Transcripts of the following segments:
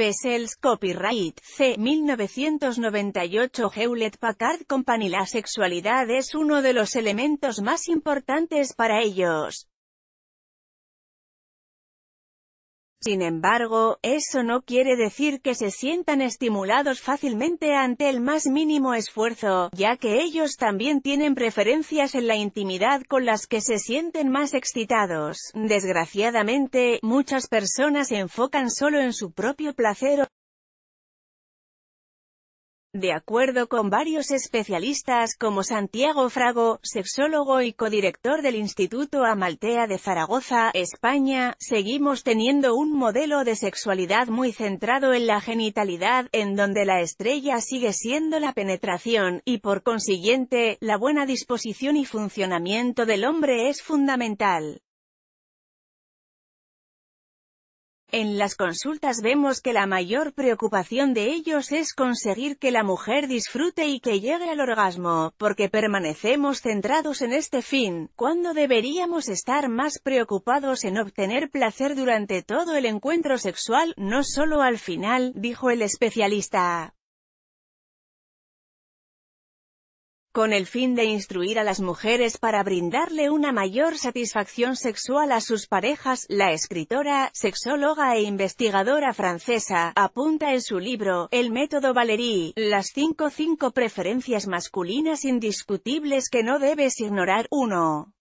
Bessel's Copyright C. 1998 Hewlett Packard Company La sexualidad es uno de los elementos más importantes para ellos. Sin embargo, eso no quiere decir que se sientan estimulados fácilmente ante el más mínimo esfuerzo, ya que ellos también tienen preferencias en la intimidad con las que se sienten más excitados. Desgraciadamente, muchas personas se enfocan solo en su propio placer de acuerdo con varios especialistas como Santiago Frago, sexólogo y codirector del Instituto Amaltea de Zaragoza, España, seguimos teniendo un modelo de sexualidad muy centrado en la genitalidad, en donde la estrella sigue siendo la penetración, y por consiguiente, la buena disposición y funcionamiento del hombre es fundamental. En las consultas vemos que la mayor preocupación de ellos es conseguir que la mujer disfrute y que llegue al orgasmo, porque permanecemos centrados en este fin, cuando deberíamos estar más preocupados en obtener placer durante todo el encuentro sexual, no solo al final, dijo el especialista. con el fin de instruir a las mujeres para brindarle una mayor satisfacción sexual a sus parejas, la escritora, sexóloga e investigadora francesa, apunta en su libro, El método Valérie, las cinco cinco preferencias masculinas indiscutibles que no debes ignorar. uno.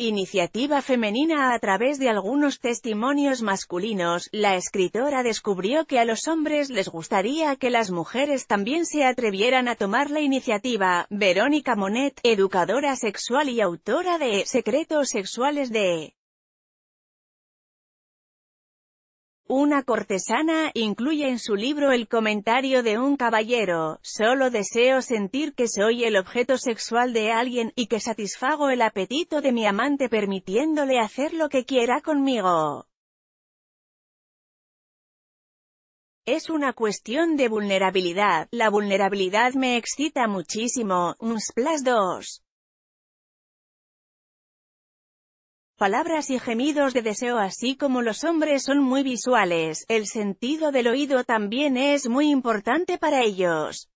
iniciativa femenina a través de algunos testimonios masculinos, la escritora descubrió que a los hombres les gustaría que las mujeres también se atrevieran a tomar la iniciativa. Verónica Monet, educadora sexual y autora de Secretos Sexuales de Una cortesana, incluye en su libro el comentario de un caballero, solo deseo sentir que soy el objeto sexual de alguien, y que satisfago el apetito de mi amante permitiéndole hacer lo que quiera conmigo. Es una cuestión de vulnerabilidad, la vulnerabilidad me excita muchísimo, un splash 2. Palabras y gemidos de deseo así como los hombres son muy visuales, el sentido del oído también es muy importante para ellos.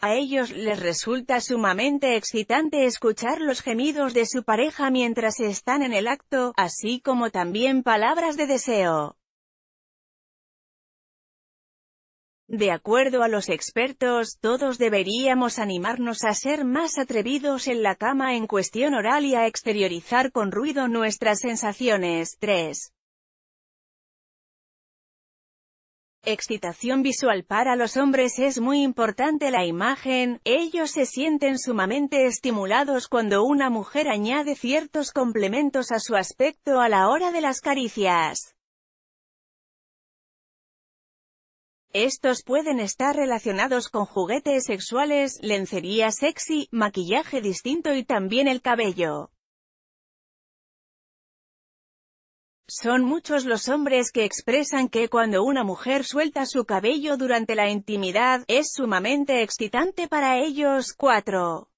A ellos les resulta sumamente excitante escuchar los gemidos de su pareja mientras están en el acto, así como también palabras de deseo. De acuerdo a los expertos, todos deberíamos animarnos a ser más atrevidos en la cama en cuestión oral y a exteriorizar con ruido nuestras sensaciones. 3. Excitación visual Para los hombres es muy importante la imagen, ellos se sienten sumamente estimulados cuando una mujer añade ciertos complementos a su aspecto a la hora de las caricias. Estos pueden estar relacionados con juguetes sexuales, lencería sexy, maquillaje distinto y también el cabello. Son muchos los hombres que expresan que cuando una mujer suelta su cabello durante la intimidad, es sumamente excitante para ellos. 4.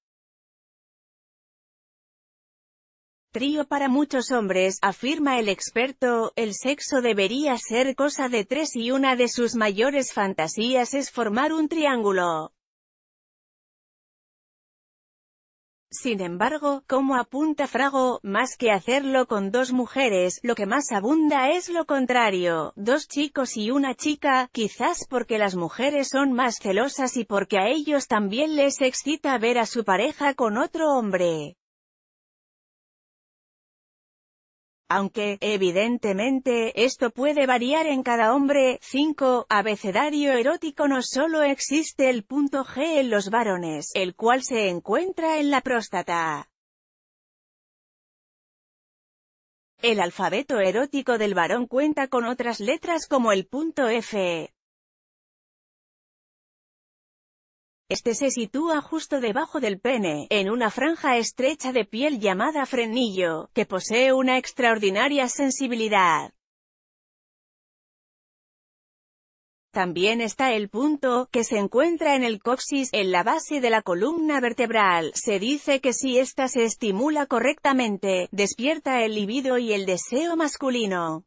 Trío para muchos hombres, afirma el experto, el sexo debería ser cosa de tres y una de sus mayores fantasías es formar un triángulo. Sin embargo, como apunta Frago, más que hacerlo con dos mujeres, lo que más abunda es lo contrario, dos chicos y una chica, quizás porque las mujeres son más celosas y porque a ellos también les excita ver a su pareja con otro hombre. Aunque, evidentemente, esto puede variar en cada hombre. 5. Abecedario erótico No solo existe el punto G en los varones, el cual se encuentra en la próstata. El alfabeto erótico del varón cuenta con otras letras como el punto F, Este se sitúa justo debajo del pene, en una franja estrecha de piel llamada frenillo, que posee una extraordinaria sensibilidad. También está el punto, que se encuentra en el coxis, en la base de la columna vertebral. Se dice que si ésta se estimula correctamente, despierta el libido y el deseo masculino.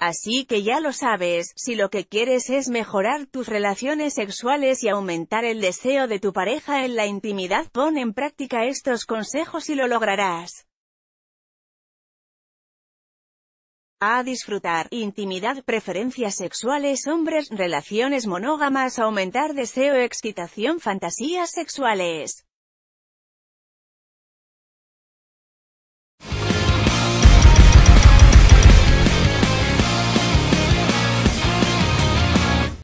Así que ya lo sabes, si lo que quieres es mejorar tus relaciones sexuales y aumentar el deseo de tu pareja en la intimidad, pon en práctica estos consejos y lo lograrás. A disfrutar, intimidad, preferencias sexuales, hombres, relaciones monógamas, aumentar deseo, excitación, fantasías sexuales.